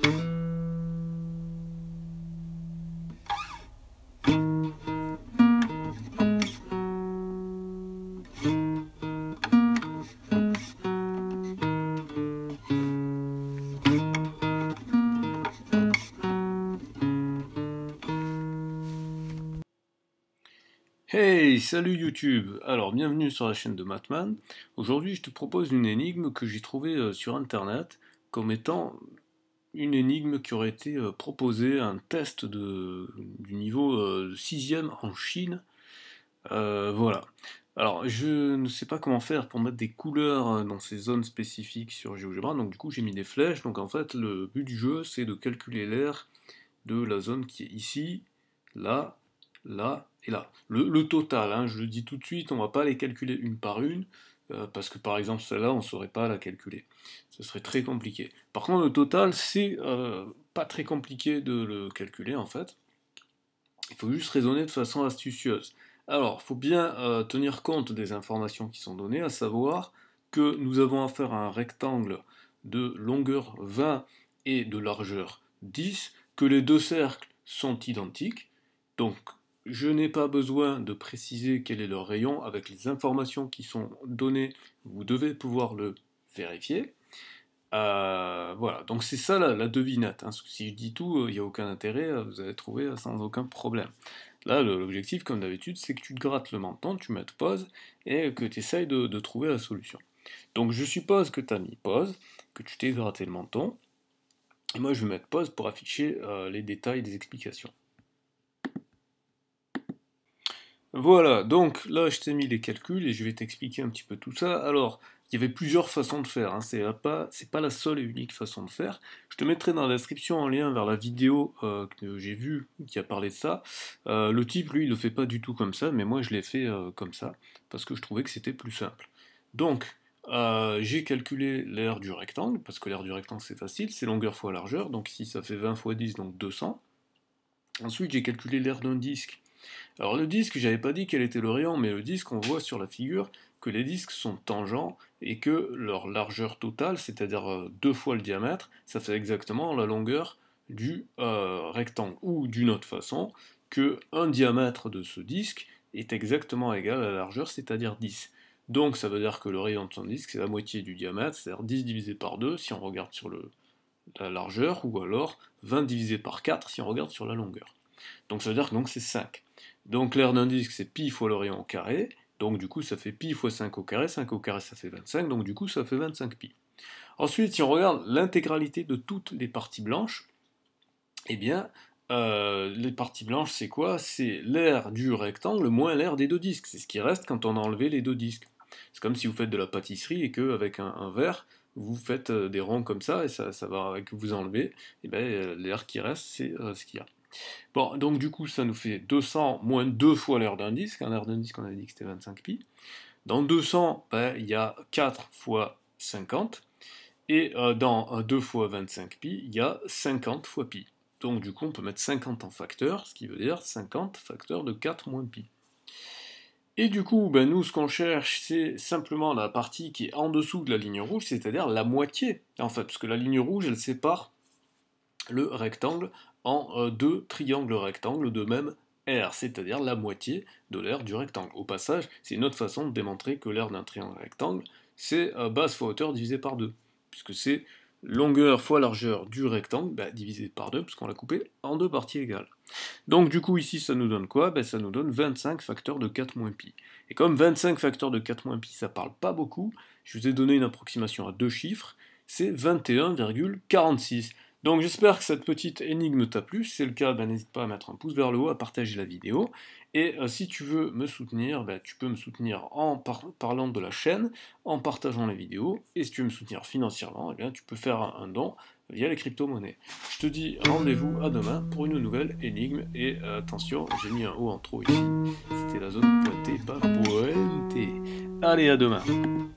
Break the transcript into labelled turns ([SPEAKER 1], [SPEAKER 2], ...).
[SPEAKER 1] Hey, salut YouTube Alors, bienvenue sur la chaîne de Matman. Aujourd'hui, je te propose une énigme que j'ai trouvée euh, sur Internet comme étant une énigme qui aurait été euh, proposée, un test de, du niveau 6 euh, e en Chine. Euh, voilà. Alors, je ne sais pas comment faire pour mettre des couleurs dans ces zones spécifiques sur GeoGebra, donc du coup j'ai mis des flèches. Donc en fait, le but du jeu, c'est de calculer l'air de la zone qui est ici, là, là et là. Le, total, hein, je le dis tout de suite, on va pas les calculer une par une, euh, parce que par exemple celle-là, on ne saurait pas la calculer. Ce serait très compliqué. Par contre, le total, c'est euh, pas très compliqué de le calculer en fait. Il faut juste raisonner de façon astucieuse. Alors, il faut bien euh, tenir compte des informations qui sont données, à savoir que nous avons affaire à un rectangle de longueur 20 et de largeur 10, que les deux cercles sont identiques, donc je n'ai pas besoin de préciser quel est leur rayon. Avec les informations qui sont données, vous devez pouvoir le vérifier. Euh, voilà, donc c'est ça la, devinette. Hein. Si je dis tout, euh, il n'y a aucun intérêt, euh, vous allez trouver sans aucun problème. Là, l'objectif, comme d'habitude, c'est que tu te grattes le menton, tu mets pause et que tu essayes de, de, trouver la solution. Donc je suppose que tu as mis pause, que tu t'es gratté le menton. Et moi, je vais mettre pause pour afficher les détails des explications. Voilà, donc là je t'ai mis les calculs et je vais t'expliquer un petit peu tout ça. Alors, il y avait plusieurs façons de faire, hein. c'est pas, la seule et unique façon de faire. Je te mettrai dans la description un lien vers la vidéo euh, que j'ai vue qui a parlé de ça. Euh, le type, lui, il le fait pas du tout comme ça, mais moi je l'ai fait euh, comme ça, parce que je trouvais que c'était plus simple. Donc, j'ai calculé l'aire du rectangle, parce que l'aire du rectangle c'est facile, c'est longueur fois largeur, donc si ça fait 20 fois 10, donc 200. Ensuite, j'ai calculé l'aire d'un disque alors le disque, je n'avais pas dit quel était le rayon, mais le disque, on voit sur la figure que les disques sont tangents et que leur largeur totale, c'est-à-dire euh, deux fois le diamètre, ça fait exactement la longueur du euh, rectangle. Ou d'une autre façon, qu'un diamètre de ce disque est exactement égal à la largeur, c'est-à-dire 10. Donc ça veut dire que le rayon de son disque, c'est la moitié du diamètre, c'est-à-dire 10 divisé par 2 si on regarde sur la largeur, ou alors 20 divisé par 4 si on regarde sur la longueur. Donc ça veut dire que c'est 5. Donc l'aire d'un disque, c'est pi fois le au carré. Donc du coup, ça fait pi fois 5 au carré. 5 au carré, ça fait 25. Donc du coup, ça fait 25 pi. Ensuite, si on regarde l'intégralité de toutes les parties blanches, eh bien, euh, les parties blanches, c'est quoi C'est l'air du rectangle moins l'air des deux disques. C'est ce qui reste quand on a enlevé les deux disques. C'est comme si vous faites de la pâtisserie et qu'avec un, un verre, vous faites euh, des ronds comme ça et ça, ça va que vous enlevez, et eh bien euh, l'air qui reste, c'est ce qu'il y a. Bon, donc du coup, ça nous fait 200 moins 2 fois l'heure d'un disque. L'heure d'un disque, on avait dit que c'était 25 pi. Dans 200, ben, il y a 4 fois 50. Et euh, dans 2 euh, fois 25 pi, il y a 50 fois pi. Donc du coup, on peut mettre 50 en facteur, ce qui veut dire 50 facteur de 4 moins pi. Et du coup, ben, nous, ce qu'on cherche, c'est simplement la partie qui est en dessous de la ligne rouge, c'est-à-dire la moitié, en fait, parce que la ligne rouge, elle sépare le rectangle en euh, deux triangles rectangles de même R, c'est-à-dire la moitié de l'aire du rectangle. Au passage, c'est une autre façon de démontrer que l'air d'un triangle rectangle, c'est euh, base fois hauteur divisé par 2, puisque c'est longueur fois largeur du rectangle bah, divisé par 2, puisqu'on l'a coupé en deux parties égales. Donc du coup, ici, ça nous donne quoi bah, Ça nous donne 25 facteurs de 4 moins pi. Et comme 25 facteurs de 4 moins pi, ça parle pas beaucoup, je vous ai donné une approximation à deux chiffres, c'est 21,46. Donc j'espère que cette petite énigme t'a plu, si c'est le cas, ben, n'hésite pas à mettre un pouce vers le haut, à partager la vidéo, et euh, si tu veux me soutenir, ben, tu peux me soutenir en parlant de la chaîne, en partageant la vidéo, et si tu veux me soutenir financièrement, eh tu peux faire un, don via les crypto-monnaies. Je te dis rendez-vous à demain pour une nouvelle énigme, et euh, attention, j'ai mis un haut en trop ici, c'était la zone pointée par pointée. Allez, à demain